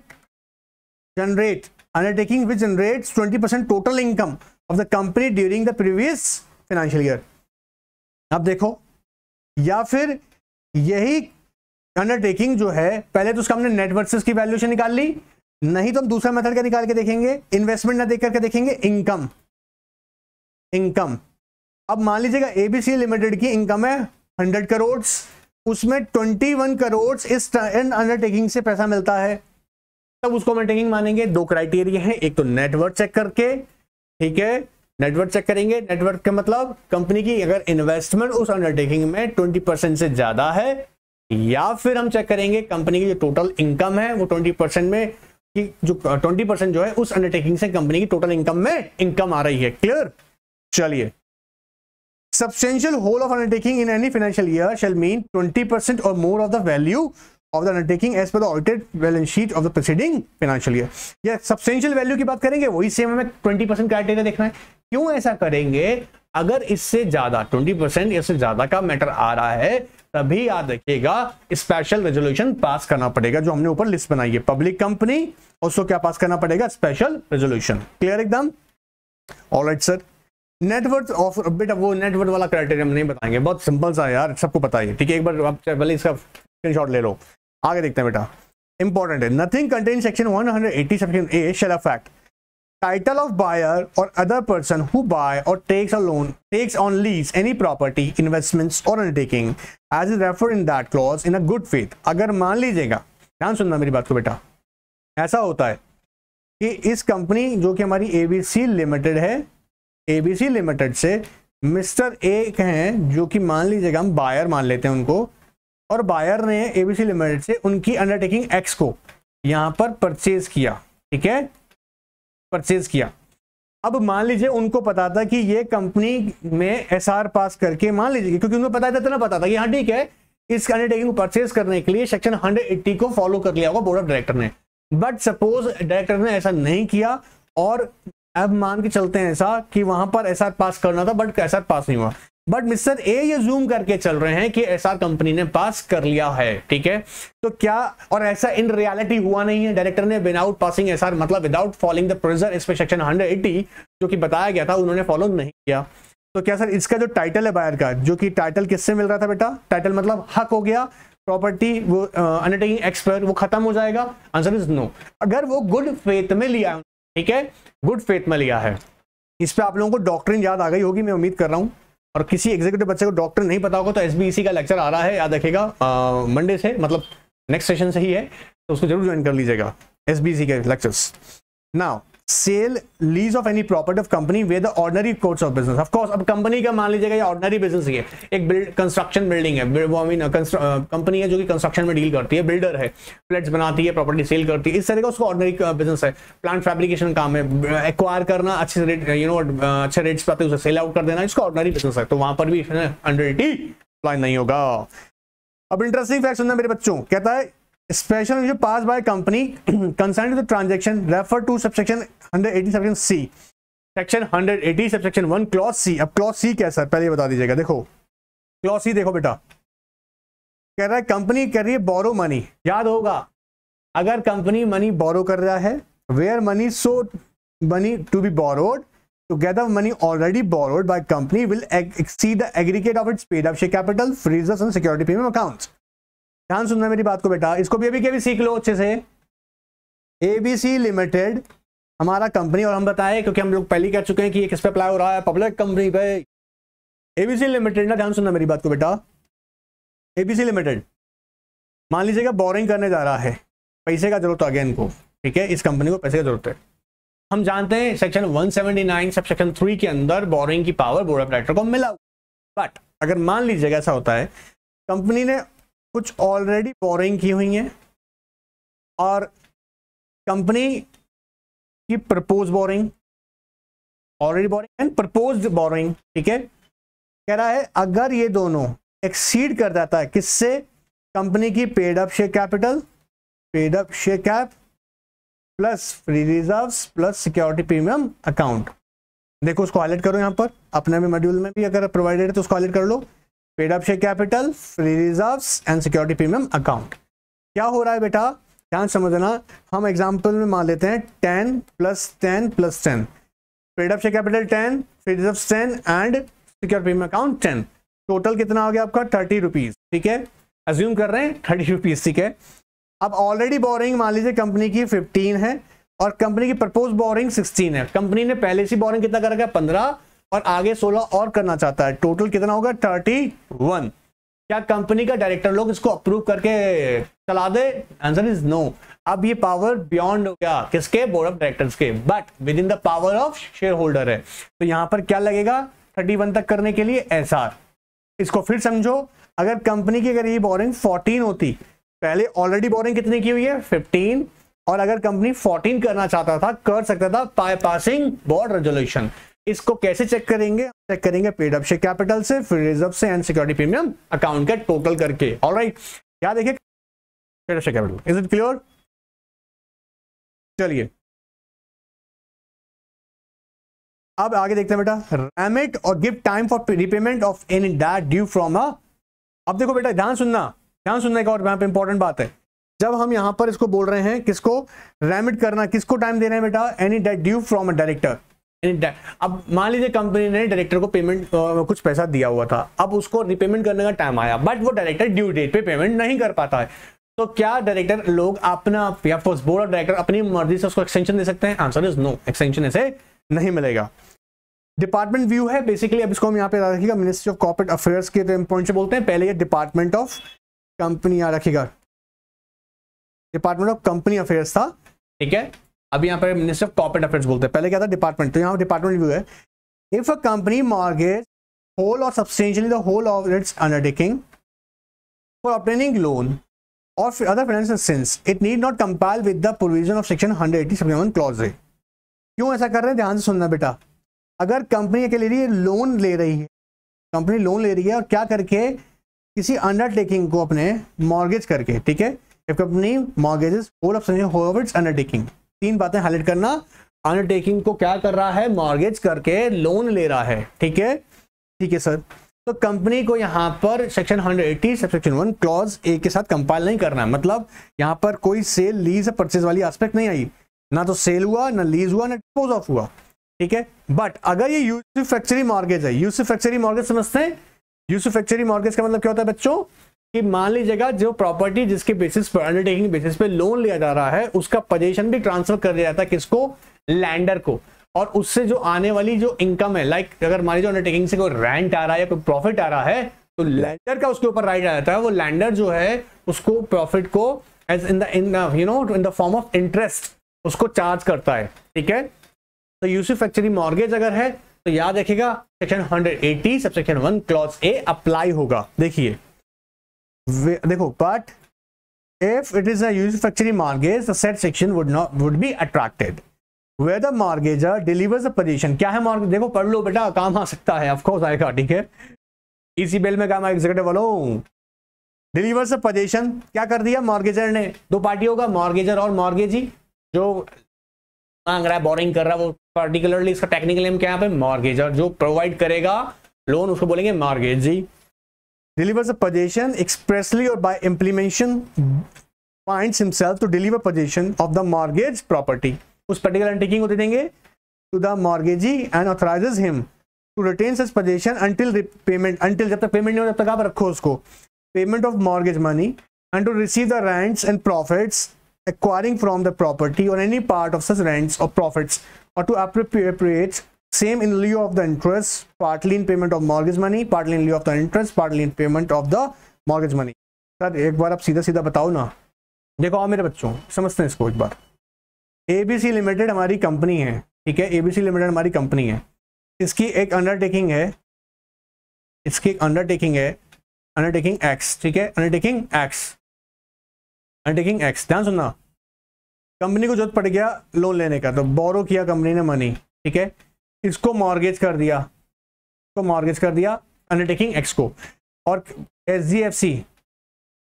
generate undertaking which generates 20% total income of the company during the previous financial year अब देखो या फिर यही अंडरटेकिंग जो है पहले तो उसका हमने नेट वर्सेस की वैल्यूएशन निकाल ली नहीं तो हम दूसरा मेथड का निकाल के देखेंगे इन्वेस्टमेंट ना देख करके देखेंगे इनकम इनकम अब मान लीजिएगा एबीसी लिमिटेड की इनकम है हंड्रेड करोड़ उसमें ट्वेंटी वन करोड़ इस अंडरटेकिंग से पैसा मिलता है तब उसको हम अटैकिंग मानेंगे दो क्राइटेरिया है एक तो नेटवर्क चेक करके ठीक है नेटवर्क चेक करेंगे नेटवर्क का मतलब कंपनी की अगर इन्वेस्टमेंट उस अंडरटेकिंग में ट्वेंटी परसेंट से ज्यादा है या फिर हम चेक करेंगे कंपनी की जो टोटल इनकम है वो ट्वेंटी परसेंट में कि जो ट्वेंटी परसेंट जो है उस अंडरटेकिंग से कंपनी की टोटल इनकम में इनकम आ रही है क्लियर चलिए substantial whole of undertaking in any financial year shall mean twenty or more of the value of the undertaking as per the audited balance sheet of the proceeding financial year या substantial value की बात करेंगे वही same हमें 20 percent criteria देखना है क्यों ऐसा करेंगे अगर इससे ज्यादा 20 परसेंट या से ज्यादा का मैटर आ रहा है तभी याद रखिएगा स्पेशल रेजोल्यूशन पास करना पड़ेगा जो हमने ऊपर लिस्ट बनाई है पब्लिक कंपनी उसको क्या पास करना पड़ेगा स्पेशल रेजोल्यूशन क्लियर एकदम ऑलराइट सर नेटवर्थ ऑफ बेटा वो नेटवर्थ वाला क्राइटेरिया हम नहीं बताएंगे बहुत सिंपल सा यार सबको पता है ठीक है एक बार आप पहले इसका स्क्रीनशॉट ले लो आगे देखते हैं बेटा इंपॉर्टेंट है nothing contain section 180 section A shall affect title of buyer or other person who buy or takes a loan takes on lease any property investments or undertaking as is refer in that clause in a good faith अगर मान लीजिएगा ध्यान सुनना मेरी बात को बेटा ऐसा होता है कि इस कंपनी जो कि हमारी ए लिमिटेड है ए लिमिटेड से मिस्टर ए हैं जो कि मान लीजिएगा हम बायर मान लेते हैं उनको और बायर ने एबीसी लिमिटेड से उनकी अंडरटेकिंग एक्स को यहां पर परचेज किया ठीक है परचेज किया अब मान लीजिए उनको पता था कि ये कंपनी में एसआर पास करके मान लीजिए क्योंकि उनको पता था इतना पता था कि हाँ ठीक है इस अंडरटेकिंग को परचेज करने के लिए सेक्शन 180 को फॉलो कर लिया होगा बोर्ड ऑफ डायरेक्टर ने बट सपोज डायरेक्टर ने ऐसा नहीं किया और अब मान के चलते हैं ऐसा कि वहां पर एसआर पास करना था बट एसआर पास नहीं हुआ बट मिस्टर ए ये जूम करके चल रहे हैं कि एसआर कंपनी ने पास कर लिया है ठीक है तो क्या और ऐसा इन रियलिटी हुआ नहीं है डायरेक्टर ने विदाउट पासिंग एसआर मतलब without following the procedure section 180 जो कि बताया गया था उन्होंने फॉलो नहीं किया तो क्या सर इसका जो टाइटल है बायर का जो कि टाइटल किससे मिल रहा था बेटा टाइटल मतलब हक हो गया प्रॉपर्टी वो अंडरटेकिंग एक्सपायर वो खत्म हो जाएगा आंसर इज नो अगर वो गुड फेथ में लिया ठीक है गुड फेथ में लिया है इस पर आप लोगों को डॉक्ट्रिन याद आ गई होगी मैं उम्मीद कर रहा हूँ और किसी एग्जीक्यूटिव बच्चे को डॉक्टर नहीं पता होगा तो एस e का लेक्चर आ रहा है याद रखेगा मंडे से मतलब नेक्स्ट सेशन से ही है तो उसको जरूर ज्वाइन कर लीजिएगा एस e के lectures now sale lease of any property of company with ordinary course of business of course अब कंपनी का मान लीजिएगा ये ऑर्डनरी बिजनेस ही है एक बिल्ड कंस्ट्रक्शन बिल्डिंग है वो मीन कंपनी है जो कि कंस्ट्रक्शन में डील करती है बिल्डर है फ्लैट्स बनाती है प्रॉपर्टी सेल करती है इस तरह का उसका ऑर्डनरी बिजनेस है प्लांट फैब्रिकेशन काम है एक्वायर करना अच्छे रेट यू नो अच्छे रेट्स पाते आते उसे सेल आउट कर देना इसका ऑर्डनरी बिजनेस है तो वहां पर भी अंडर एटी अप्लाई नहीं होगा अब इंटरेस्टिंग फैक्ट सुनना मेरे बच्चों कहता है स्पेशल जो pass by company concern to the transaction refer to subsection C section 180 subsection 1 clause C अब क्लॉज सी कैसा है पहले बता दीजिएगा देखो क्लॉज सी देखो बेटा कह रहा है कंपनी कर रही है बोरो मनी याद होगा अगर कंपनी मनी बोरो कर रहा है where money so money to be borrowed together money already borrowed by company will exceed the aggregate of its paid of share capital free reserves and security premium accounts ध्यान सुनना मेरी बात को बेटा इसको भी अभी के भी सीख लो अच्छे से एबीसी लिमिटेड हमारा कंपनी और हम बताएं क्योंकि हम लोग पहले कह चुके हैं कि ये किस पे अप्लाई हो रहा है पब्लिक कंपनी पे एबीसी लिमिटेड ना ध्यान सुनना मेरी बात को बेटा एबीसी लिमिटेड मान लीजिएगा बोरिंग करने जा रहा है पैसे का जरूरत आ गया इनको ठीक है इस कंपनी को पैसे की जरूरत है हम जानते हैं सेक्शन 179 सब सेक्शन थ्री के अंदर बोरिंग की पावर बोर्ड ऑफ डायरेक्टर को मिला बट अगर मान लीजिएगा ऐसा होता है कंपनी ने कुछ ऑलरेडी बोरिंग की हुई हैं और कंपनी की propose borrowing already borrowing and propose borrowing ठीक है कह रहा है अगर ये दोनों एक्सीड कर जाता है किससे कंपनी की paid up share capital paid up share cap plus free reserves plus security premium account देखो उसको हाईलाइट करो यहां पर अपने में मॉड्यूल में भी अगर प्रोवाइडेड है तो उसको हाईलाइट कर लो paid up share capital free reserve and security premium account क्या हो रहा है बेटा ध्यान समझना हम एग्जाम्पल में मान लेते हैं ten plus ten plus ten paid up share capital ten free reserve ten and secure premium account ten total कितना हो गया आपका थर्टी रुपीज ठीक है एज्यूम कर रहे हैं थर्टी रुपीज ठीक है अब ऑलरेडी बोरिंग मान लीजिए कंपनी की फिफ्टीन है और कंपनी की प्रपोज बोरिंग सिक्सटीन है कंपनी ने पहले से बोरिंग कितना कर रखा है पंद्रह और आगे 16 और करना चाहता है टोटल कितना होगा 31 क्या कंपनी का डायरेक्टर लोग इसको अप्रूव करके चला दे आंसर इज नो अब ये पावर बियॉन्ड हो गया किसके बोर्ड ऑफ डायरेक्टर्स के but within the power of share holder है तो यहां पर क्या लगेगा थर्टी तक करने के लिए एस इसको फिर समझो अगर कंपनी की अगर ये बोरिंग फोर्टीन होती पहले ऑलरेडी बोरिंग कितनी की हुई है फिफ्टीन और अगर कंपनी 14 करना चाहता था कर सकता था पासिंग बोर्ड रेजोल्यूशन इसको कैसे चेक करेंगे चेक करेंगे पेड अप शेयर कैपिटल से फिर रिजर्व से एंड सिक्योरिटी प्रीमियम अकाउंट का टोटल करके ऑल राइट क्या देखिए paid up capital is it clear चलिए अब आगे देखते हैं बेटा remit or give time for repayment of any debt due from a अब देखो बेटा ध्यान सुनना ध्यान सुनने का और यहाँ पे इंपॉर्टेंट बात है जब हम यहां पर इसको बोल रहे हैं किसको रेमिट करना किसको टाइम देना है बेटा any debt due from a director अब मान लीजिए कंपनी ने डायरेक्टर को पेमेंट कुछ पैसा दिया हुआ था अब उसको रिपेमेंट करने का टाइम आया बट वो डायरेक्टर ड्यू डेट पे पेमेंट नहीं कर पाता है तो क्या डायरेक्टर लोग अपना या फर्स्ट बोर्ड ऑफ डायरेक्टर अपनी मर्जी से उसको एक्सटेंशन दे सकते हैं आंसर इज नो एक्सटेंशन ऐसे नहीं मिलेगा डिपार्टमेंट व्यू है बेसिकली अब इसको हम यहाँ पे याद रखिएगा मिनिस्ट्री ऑफ कॉर्पोरेट अफेयर्स के पॉइंट से बोलते हैं पहले ये डिपार्टमेंट ऑफ कंपनी याद रखिएगा डिपार्टमेंट ऑफ कंपनी अफेयर्स था ठीक है अब यहाँ पर मिनिस्टर ऑफ कॉर्पोरेट अफेयर्स बोलते हैं पहले क्या था डिपार्टमेंट तो यहाँ डिपार्टमेंट व्यू है if a company mortgage whole or substantially the whole of its undertaking for obtaining loan or other financial since it need not compile with the provision of section hundred eighty seven clause है क्यों ऐसा कर रहे हैं ध्यान से सुनना बेटा अगर कंपनी अकेले लिए लोन ले रही है कंपनी लोन ले रही है और क्या करके किसी अंडरटेकिंग को अपने मॉर्गेज करके ठीक है if company mortgage whole of whole of its undertaking तीन बातें हाईलाइट करना अंडरटेकिंग को क्या कर रहा है मॉर्गेज करके लोन ले रहा है ठीक है ठीक है सर तो कंपनी को यहां पर सेक्शन 180 सबसेक्शन 1 क्लॉज ए के साथ कंपाइल नहीं करना है मतलब यहां पर कोई सेल लीज परचेज वाली एस्पेक्ट नहीं आई ना तो सेल हुआ ना लीज हुआ ना डिस्पोज ऑफ हुआ ठीक है बट अगर ये यूसुफ फैक्चरी मॉर्गेज है यूसुफ फैक्चरी मॉर्गेज समझते हैं यूसुफ फैक्चरी मॉर्गेज का मतलब क्या होता है बच्चों कि मान लीजिएगा जो प्रॉपर्टी जिसके बेसिस पर अंडरटेकिंग बेसिस पे लोन लिया जा रहा है उसका पोजेशन भी ट्रांसफर कर दिया जाता है किसको लैंडर को और उससे जो आने वाली जो इनकम है लाइक अगर मान लीजिए अंडरटेकिंग से कोई रेंट आ रहा है या कोई प्रॉफिट आ रहा है तो लैंडर का उसके ऊपर राइट आ जाता है वो लैंडर जो है उसको प्रॉफिट को एज इन दिन you know in the form of interest उसको चार्ज करता है ठीक है तो यूसिफ एक्चुअली मॉर्गेज अगर है तो याद रखेगा section hundred sub section one clause A apply होगा देखिए देखो but if it is a usufructuary mortgage the said section would not would be attracted where the delivers position क्या है mortgage देखो पढ़ लो बेटा काम आ सकता है of course आएगा ठीक है इसी बेल में काम एग्जीक्यूटिव वालों डिलीवर्स पोजीशन क्या कर दिया मॉर्गेजर ने दो पार्टी का मॉर्गेजर और मॉर्गेजी जो मांग रहा है बोरिंग कर रहा है वो पर्टिकुलरली इसका टेक्निकल नेम क्या है मॉर्गेजर जो प्रोवाइड करेगा लोन उसको बोलेंगे mortgagee delivers a possession expressly or by implementation finds himself to deliver possession of the mortgage property उस particular undertaking को दे to the mortgagee and authorizes him to retain such possession until repayment until जब तक payment नहीं हो तब तक आप रखो उसको payment of mortgage money and to receive the rents and profits acquiring from the property or any part of such rents or profits or to appropriate same in lieu of the interest partly in payment of mortgage money partly in lieu of the interest partly in payment of the mortgage money sir एक बार आप सीधा सीधा बताओ ना देखो आओ मेरे बच्चों समझते हैं इसको एक बार एबीसी लिमिटेड हमारी कंपनी है ठीक है एबीसी लिमिटेड हमारी कंपनी है इसकी एक अंडरटेकिंग है इसकी एक अंडरटेकिंग है अंडरटेकिंग एक्स ठीक है अंडरटेकिंग एक्स अंडरटेकिंग एक्स ध्यान सुनना कंपनी को जरूरत पड़ गया लोन लेने का तो बोरो किया कंपनी ने मनी ठीक है इसको मॉर्गेज कर दिया इसको मॉर्गेज कर दिया अंडरटेकिंग एक्स को और एच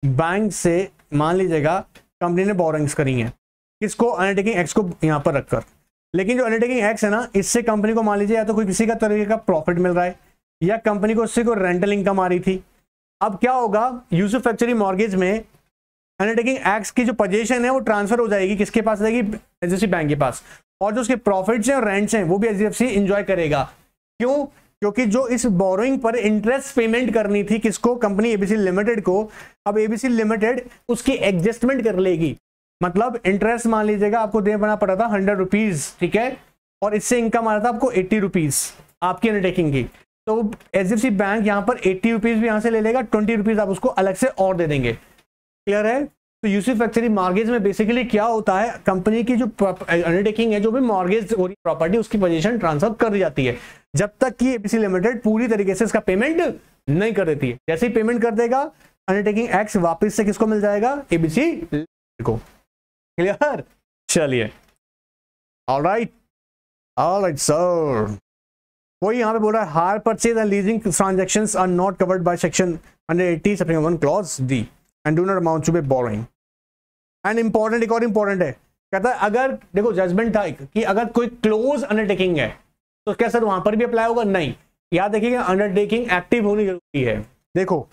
बैंक से मान लीजिएगा कंपनी ने बोरिंग्स करी है किसको अंडरटेकिंग एक्स को यहाँ पर रखकर लेकिन जो अंडरटेकिंग एक्स है ना इससे कंपनी को मान लीजिए या तो कोई किसी का तरीके का प्रॉफिट मिल रहा है या कंपनी को उससे कोई रेंटल इनकम आ रही थी अब क्या होगा यूसुफ फैक्चरी मॉर्गेज में अंडरटेकिंग एक्स की जो पोजीशन है वो ट्रांसफर हो जाएगी किसके पास जाएगी एच बैंक के पास और जो उसके प्रॉफिट्स हैं और रेंट्स हैं वो भी एच डी करेगा क्यों क्योंकि जो इस बोरोइंग पर इंटरेस्ट पेमेंट करनी थी किसको कंपनी एबीसी लिमिटेड को अब एबीसी लिमिटेड उसकी एडजस्टमेंट कर लेगी मतलब इंटरेस्ट मान लीजिएगा आपको दे बना पड़ा था हंड्रेड रुपीज ठीक है और इससे इनकम आ रहा था आपको एट्टी रुपीज आपकी अंडरटेकिंग की तो एच बैंक यहाँ पर एट्टी रुपीज भी यहाँ से ले लेगा ट्वेंटी रुपीज आप उसको अलग से और दे देंगे क्लियर है तो यूसी फैक्ट्री मॉर्गेज में बेसिकली क्या होता है कंपनी की जो अंडरटेकिंग है जो भी मॉर्गेज हो रही प्रॉपर्टी उसकी पोजीशन ट्रांसफर कर दी जाती है जब तक कि एबीसी लिमिटेड पूरी तरीके से इसका पेमेंट नहीं कर देती है जैसे ही पेमेंट कर देगा अंडरटेकिंग एक्स वापस से किसको मिल जाएगा एबीसी को क्लियर चलिए ऑलराइट ऑलराइट सर कोई यहां पे बोल रहा है hire purchase and leasing transaction are not covered by section 180 section 1 clause D and do not amount to be borrowing and important एक और इंपॉर्टेंट है कहता है अगर देखो जजमेंट था एक कि अगर कोई क्लोज अंडरटेकिंग है तो क्या सर वहां पर भी अप्लाई होगा नहीं याद देखिएगा अंडरटेकिंग एक्टिव होनी जरूरी है देखो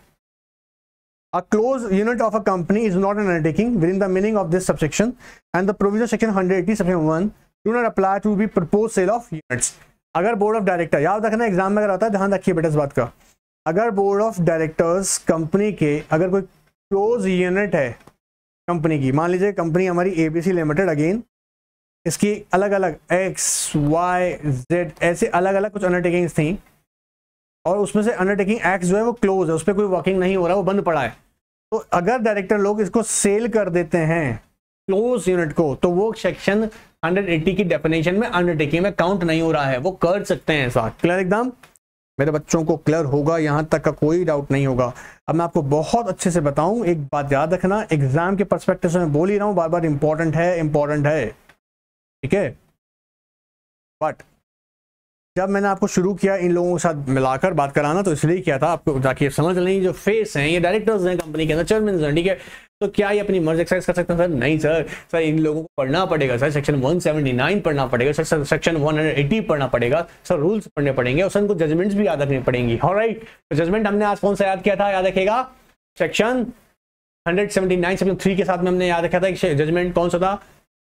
A closed unit of a company is not an undertaking within the meaning of this subsection and the provision section 180 section 1 do not apply to be propose sale of units अगर board of director याद रखना exam में अगर आता है ध्यान रखिए बेटा इस बात का अगर बोर्ड ऑफ डायरेक्टर्स कंपनी के अगर कोई क्लोज यूनिट है कंपनी की मान लीजिए कंपनी हमारी एबीसी लिमिटेड अगेन इसकी अलग अलग एक्स वाई जेड ऐसे अलग अलग कुछ अंडरटेकिंग्स थी और उसमें से अंडरटेकिंग एक्स जो है वो क्लोज है उस पर कोई वर्किंग नहीं हो रहा वो बंद पड़ा है तो अगर डायरेक्टर लोग इसको सेल कर देते हैं क्लोज यूनिट को तो वो सेक्शन 180 की डेफिनेशन में अंडरटेकिंग में काउंट नहीं हो रहा है वो कर सकते हैं इस क्लियर एकदम मेरे बच्चों को क्लियर होगा यहाँ तक का कोई डाउट नहीं होगा अब मैं आपको बहुत अच्छे से बताऊं एक बात याद रखना एग्जाम के परस्पेक्टिव से मैं बोल ही रहा हूँ बार बार इंपॉर्टेंट है इंपॉर्टेंट है ठीक है बट जब मैंने आपको शुरू किया इन लोगों के साथ मिलाकर बात कराना तो इसलिए किया था आपको ताकि समझ लें जो फेस हैं ये डायरेक्टर्स हैं कंपनी के अंदर चेयरमैन हैं ठीक है तो क्या ये अपनी मर्ज एक्सरसाइज कर सकते हैं सर नहीं सर सर इन लोगों को पढ़ना पड़ेगा सर सेक्शन 179 पढ़ना पड़ेगा सर सेक्शन 180 पढ़ना पड़ेगा सर रूल्स पढ़ने पड़ेंगे और सर उनको जजमेंट्स भी याद रखनी पड़ेंगी और राइट तो जजमेंट हमने आज कौन सा याद किया था याद रखेगा सेक्शन 179 सेक्शन 3 के साथ में हमने याद रखा था जजमेंट कौन सा था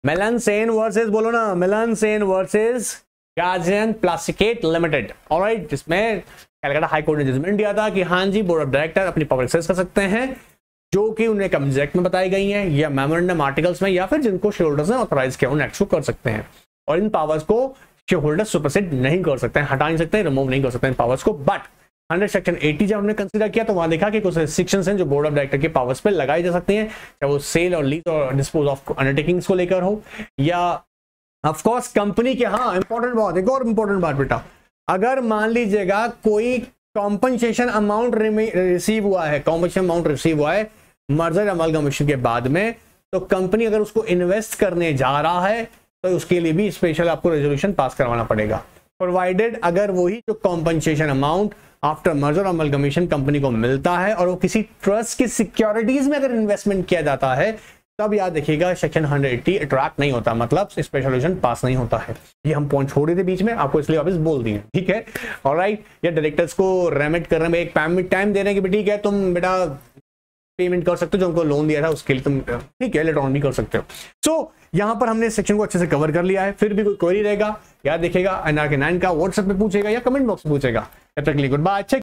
मेलन सेन वर्सेज बोलो ना मेलन सेन वर्सेज गार्जियन प्लास्टिकेट लिमिटेड और जिसमें कलकत्ता हाईकोर्ट ने जजमेंट दिया था कि हाँ जी बोर्ड ऑफ डायरेक्टर अपनी पावर एक्सरसाइज कर सकते हैं जो कि उन्हें कब्जेक्ट में बताई गई हैं या मेमोरेंडम आर्टिकल्स में या फिर जिनको होल्डर्स ने ऑथराइज किया उन्हें एक्सू कर सकते हैं और इन पावर्स को शेयर होल्डर्स सुपरसेट नहीं कर सकते हैं हटा नहीं सकते रिमूव नहीं कर सकते इन पावर्स को बट अंडर सेक्शन 80 जब हमने कंसीडर किया तो वहां देखा कि कुछ रिस्ट्रिक्शन हैं जो बोर्ड ऑफ डायरेक्टर के पावर्स पर लगाई जा सकती हैं चाहे वो सेल और लीज और डिस्पोज ऑफ अंडरटेकिंग्स को लेकर हो या ऑफ कोर्स कंपनी के हाँ इंपॉर्टेंट बात एक और इंपॉर्टेंट बात बेटा अगर मान लीजिएगा कोई कॉम्पनसेशन अमाउंट रिसीव हुआ है कॉम्पनसेशन अमाउंट रिसीव हुआ है मर्जर अमलगमेशन के बाद में तो कंपनी अगर उसको इन्वेस्ट करने जा रहा है तो उसके लिए भी स्पेशल आपको रेजोल्यूशन पास करवाना पड़ेगा प्रोवाइडेड अगर वही जो कॉम्पनसेशन अमाउंट आफ्टर मर्जर अमल कमीशन कंपनी को मिलता है और वो किसी ट्रस्ट की सिक्योरिटीज में अगर इन्वेस्टमेंट किया जाता है तब याद देखिएगा सेक्शन 180 अट्रैक्ट नहीं होता मतलब स्पेशलाइजेशन पास नहीं होता है ये हम पॉइंट छोड़ रहे थे बीच में आपको इसलिए वापस बोल दिए ठीक है ऑलराइट राइट ये डायरेक्टर्स को रेमेट करने में एक पैमिट टाइम दे रहे हैं कि ठीक है तुम बेटा पेमेंट कर सकते हो जो हमको लोन दिया था उसके लिए तुम ठीक है लेट ऑन भी कर सकते हो सो so, यहाँ पर हमने सेक्शन को अच्छे से कवर कर लिया है फिर भी कोई क्वेरी रहेगा या देखेगा एनआर के नाइन का व्हाट्सएप में पूछेगा या कमेंट बॉक्स में पूछेगा तब तक लिए गुड बाय